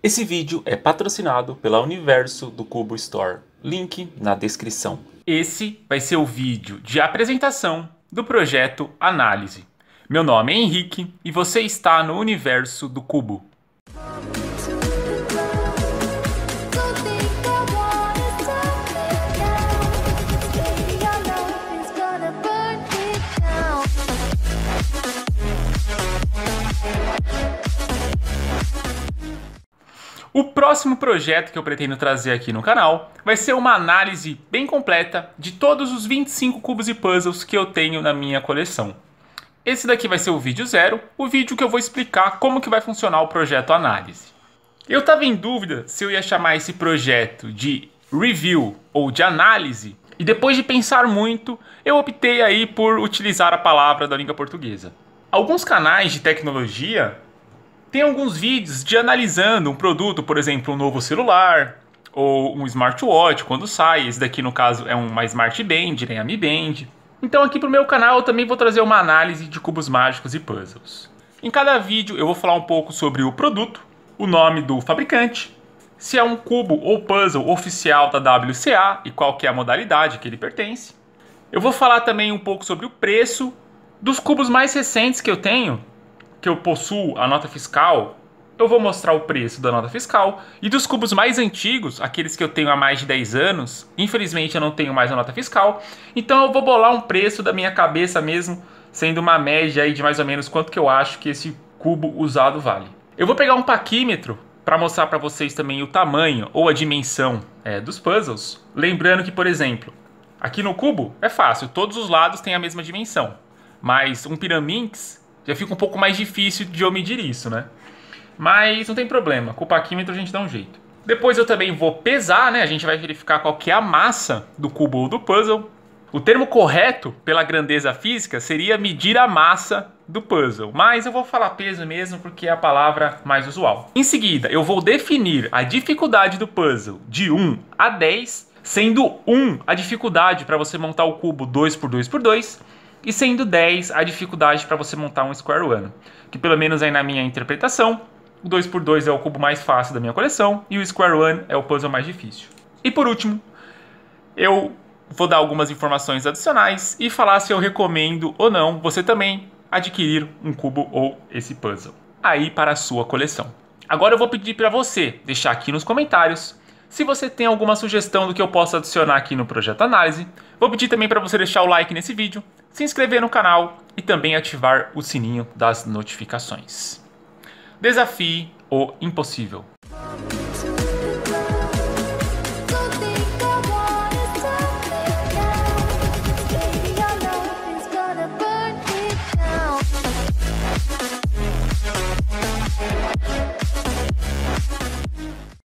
Esse vídeo é patrocinado pela Universo do Cubo Store. Link na descrição. Esse vai ser o vídeo de apresentação do projeto Análise. Meu nome é Henrique e você está no Universo do Cubo. O próximo projeto que eu pretendo trazer aqui no canal vai ser uma análise bem completa de todos os 25 cubos e puzzles que eu tenho na minha coleção. Esse daqui vai ser o vídeo zero, o vídeo que eu vou explicar como que vai funcionar o projeto análise. Eu estava em dúvida se eu ia chamar esse projeto de review ou de análise, e depois de pensar muito, eu optei aí por utilizar a palavra da língua portuguesa. Alguns canais de tecnologia tem alguns vídeos de analisando um produto, por exemplo, um novo celular ou um smartwatch quando sai. Esse daqui, no caso, é uma Smart Band, nem né, a Mi Band. Então aqui pro meu canal eu também vou trazer uma análise de cubos mágicos e puzzles. Em cada vídeo eu vou falar um pouco sobre o produto, o nome do fabricante, se é um cubo ou puzzle oficial da WCA e qual que é a modalidade que ele pertence. Eu vou falar também um pouco sobre o preço dos cubos mais recentes que eu tenho, que eu possuo a nota fiscal, eu vou mostrar o preço da nota fiscal. E dos cubos mais antigos, aqueles que eu tenho há mais de 10 anos, infelizmente eu não tenho mais a nota fiscal. Então eu vou bolar um preço da minha cabeça mesmo, sendo uma média aí de mais ou menos quanto que eu acho que esse cubo usado vale. Eu vou pegar um paquímetro para mostrar para vocês também o tamanho ou a dimensão é, dos puzzles. Lembrando que, por exemplo, aqui no cubo é fácil, todos os lados têm a mesma dimensão. Mas um Pyraminx já fica um pouco mais difícil de eu medir isso, né? Mas não tem problema, com o paquímetro a gente dá um jeito. Depois eu também vou pesar, né? A gente vai verificar qual que é a massa do cubo ou do puzzle. O termo correto pela grandeza física seria medir a massa do puzzle, mas eu vou falar peso mesmo porque é a palavra mais usual. Em seguida, eu vou definir a dificuldade do puzzle de 1 a 10, sendo 1 a dificuldade para você montar o cubo 2 por 2 por 2 e sendo 10 a dificuldade para você montar um Square One, que pelo menos aí na minha interpretação, o 2x2 é o cubo mais fácil da minha coleção e o Square One é o puzzle mais difícil. E por último, eu vou dar algumas informações adicionais e falar se eu recomendo ou não você também adquirir um cubo ou esse puzzle aí para a sua coleção. Agora eu vou pedir para você deixar aqui nos comentários se você tem alguma sugestão do que eu possa adicionar aqui no Projeto Análise, vou pedir também para você deixar o like nesse vídeo, se inscrever no canal e também ativar o sininho das notificações. Desafie o impossível.